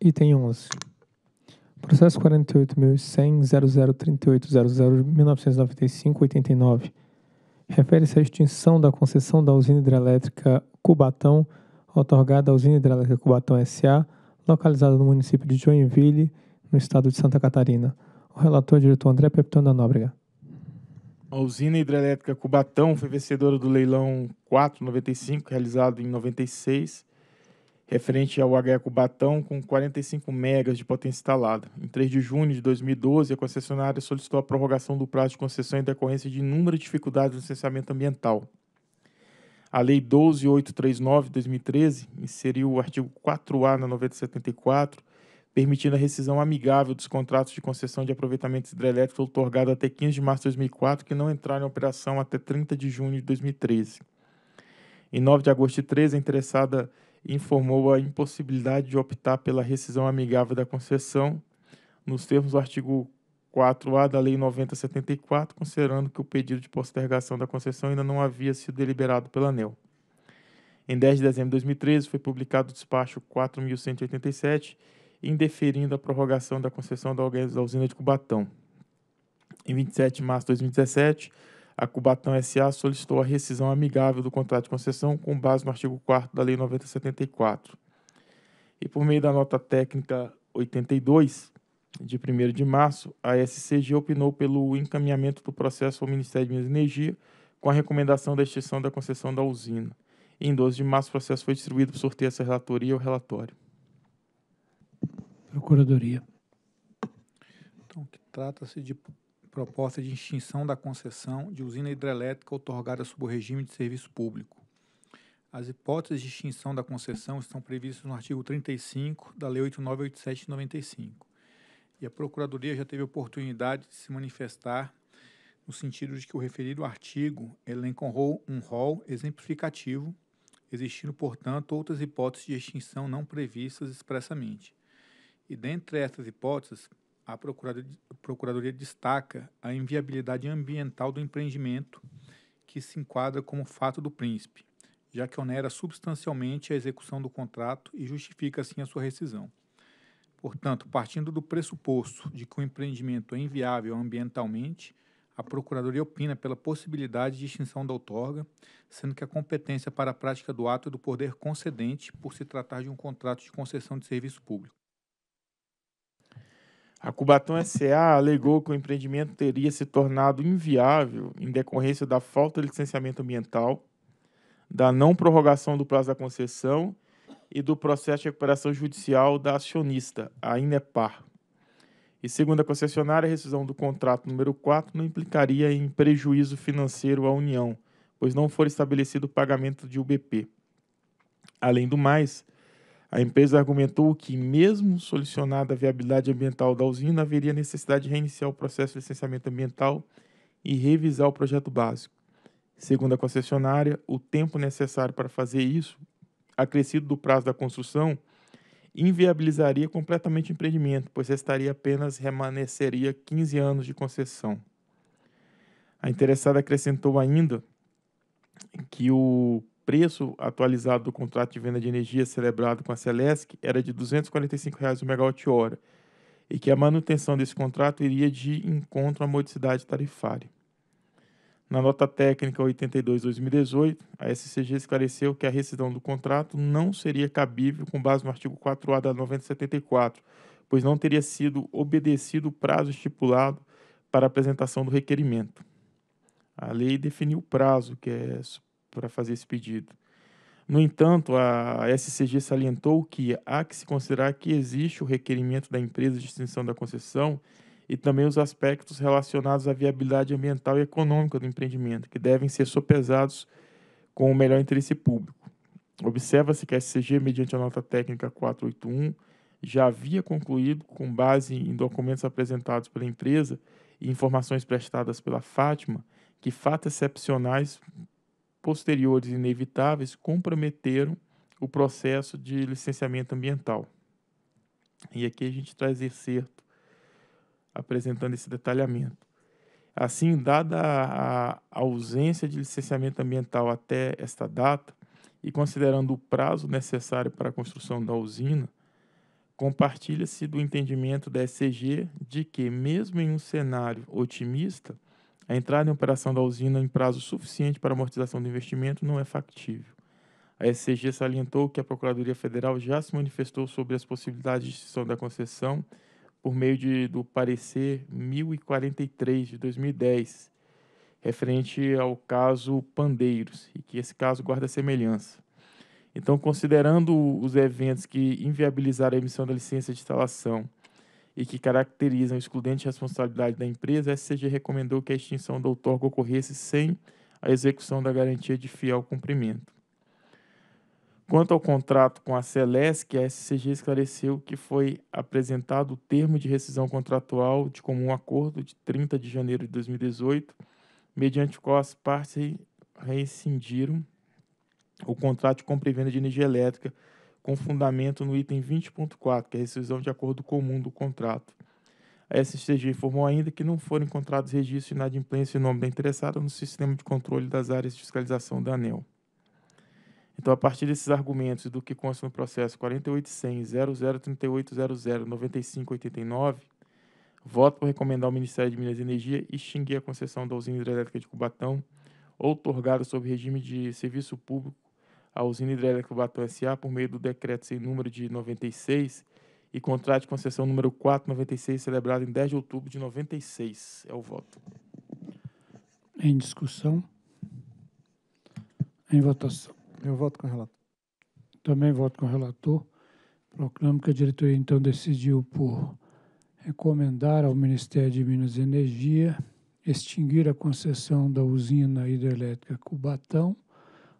Item 11. Processo 48.100.0038.00.1995.89 refere-se à extinção da concessão da usina hidrelétrica Cubatão, otorgada à usina hidrelétrica Cubatão S.A., localizada no município de Joinville, no estado de Santa Catarina. O relator é o diretor André Pepton da Nóbrega. A usina hidrelétrica Cubatão foi vencedora do leilão 495, realizado em 96, referente ao HE Cubatão, com 45 megas de potência instalada. Em 3 de junho de 2012, a concessionária solicitou a prorrogação do prazo de concessão em decorrência de inúmeras dificuldades no licenciamento ambiental. A Lei 12839 de 2013 inseriu o artigo 4A na 9074, permitindo a rescisão amigável dos contratos de concessão de aproveitamento hidrelétrico otorgado até 15 de março de 2004, que não entraram em operação até 30 de junho de 2013. Em 9 de agosto de 13, a interessada informou a impossibilidade de optar pela rescisão amigável da concessão nos termos do artigo 4A da Lei 9074, considerando que o pedido de postergação da concessão ainda não havia sido deliberado pela ANEL. Em 10 de dezembro de 2013, foi publicado o despacho 4187, indeferindo a prorrogação da concessão da usina de Cubatão. Em 27 de março de 2017, a Cubatão SA solicitou a rescisão amigável do contrato de concessão com base no artigo 4 da Lei 9074. E por meio da nota técnica 82, de 1 de março, a SCG opinou pelo encaminhamento do processo ao Ministério de Minas e Energia com a recomendação da extinção da concessão da usina. E em 12 de março, o processo foi distribuído para sorteio essa relatoria e o relatório. Procuradoria. Então, que trata-se de proposta de extinção da concessão de usina hidrelétrica otorgada sob o regime de serviço público. As hipóteses de extinção da concessão estão previstas no artigo 35 da Lei 8987 95. E a Procuradoria já teve oportunidade de se manifestar no sentido de que o referido artigo elencou um rol exemplificativo, existindo, portanto, outras hipóteses de extinção não previstas expressamente. E dentre essas hipóteses, a Procuradoria destaca a inviabilidade ambiental do empreendimento que se enquadra como fato do príncipe, já que onera substancialmente a execução do contrato e justifica assim a sua rescisão. Portanto, partindo do pressuposto de que o empreendimento é inviável ambientalmente, a Procuradoria opina pela possibilidade de extinção da outorga, sendo que a competência para a prática do ato é do poder concedente por se tratar de um contrato de concessão de serviço público. A Cubatão SA alegou que o empreendimento teria se tornado inviável em decorrência da falta de licenciamento ambiental, da não prorrogação do prazo da concessão e do processo de recuperação judicial da acionista, a INEPAR. E segundo a concessionária, a rescisão do contrato número 4 não implicaria em prejuízo financeiro à União, pois não for estabelecido o pagamento de UBP. Além do mais, a empresa argumentou que, mesmo solucionada a viabilidade ambiental da usina, haveria necessidade de reiniciar o processo de licenciamento ambiental e revisar o projeto básico. Segundo a concessionária, o tempo necessário para fazer isso, acrescido do prazo da construção, inviabilizaria completamente o empreendimento, pois restaria apenas remanesceria 15 anos de concessão. A interessada acrescentou ainda que o preço atualizado do contrato de venda de energia celebrado com a Celesc era de R$ 245,00 o megawatt-hora e que a manutenção desse contrato iria de encontro à modicidade tarifária. Na nota técnica 82/2018, a SCG esclareceu que a rescisão do contrato não seria cabível com base no artigo 4A da 9074, pois não teria sido obedecido o prazo estipulado para apresentação do requerimento. A lei definiu o prazo, que é para fazer esse pedido. No entanto, a SCG salientou que há que se considerar que existe o requerimento da empresa de extinção da concessão e também os aspectos relacionados à viabilidade ambiental e econômica do empreendimento, que devem ser sopesados com o melhor interesse público. Observa-se que a SCG, mediante a nota técnica 481, já havia concluído, com base em documentos apresentados pela empresa e informações prestadas pela Fátima, que fatos excepcionais posteriores inevitáveis comprometeram o processo de licenciamento ambiental. E aqui a gente traz excerto apresentando esse detalhamento. Assim, dada a ausência de licenciamento ambiental até esta data, e considerando o prazo necessário para a construção da usina, compartilha-se do entendimento da SCG de que, mesmo em um cenário otimista, a entrada em operação da usina em prazo suficiente para amortização do investimento não é factível. A SCG salientou que a Procuradoria Federal já se manifestou sobre as possibilidades de extinção da concessão por meio de, do parecer 1043 de 2010, referente ao caso Pandeiros, e que esse caso guarda semelhança. Então, considerando os eventos que inviabilizaram a emissão da licença de instalação e que caracterizam excludente responsabilidade da empresa, a SCG recomendou que a extinção do autor ocorresse sem a execução da garantia de fiel cumprimento. Quanto ao contrato com a Celesc, a SCG esclareceu que foi apresentado o termo de rescisão contratual de comum acordo de 30 de janeiro de 2018, mediante o qual as partes rescindiram o contrato de compra e venda de energia elétrica com fundamento no item 20.4, que é a rescisão de acordo comum do contrato. A SCG informou ainda que não foram encontrados registros de inadimplência em nome da interessada no sistema de controle das áreas de fiscalização da ANEL. Então, a partir desses argumentos e do que consta no processo 48.100.0038.00.95.89, voto por recomendar ao Ministério de Minas e Energia extinguir a concessão da usina hidrelétrica de Cubatão, outorgada sob regime de serviço público a usina hidrelétrica cubatão S.A. por meio do decreto sem número de 96 e contrato de concessão número 496, celebrado em 10 de outubro de 96. É o voto. Em discussão? Em votação. Eu voto com o relator. Também voto com o relator. Proclamo que a diretoria, então, decidiu por recomendar ao Ministério de Minas e Energia extinguir a concessão da usina hidrelétrica Cubatão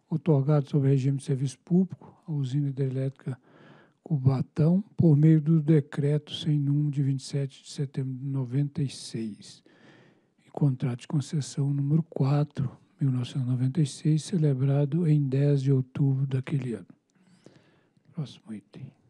otorgado sob regime de serviço público à usina hidrelétrica Cubatão, por meio do decreto sem número de 27 de setembro de 96 e contrato de concessão número 4, 1996, celebrado em 10 de outubro daquele ano. Próximo item.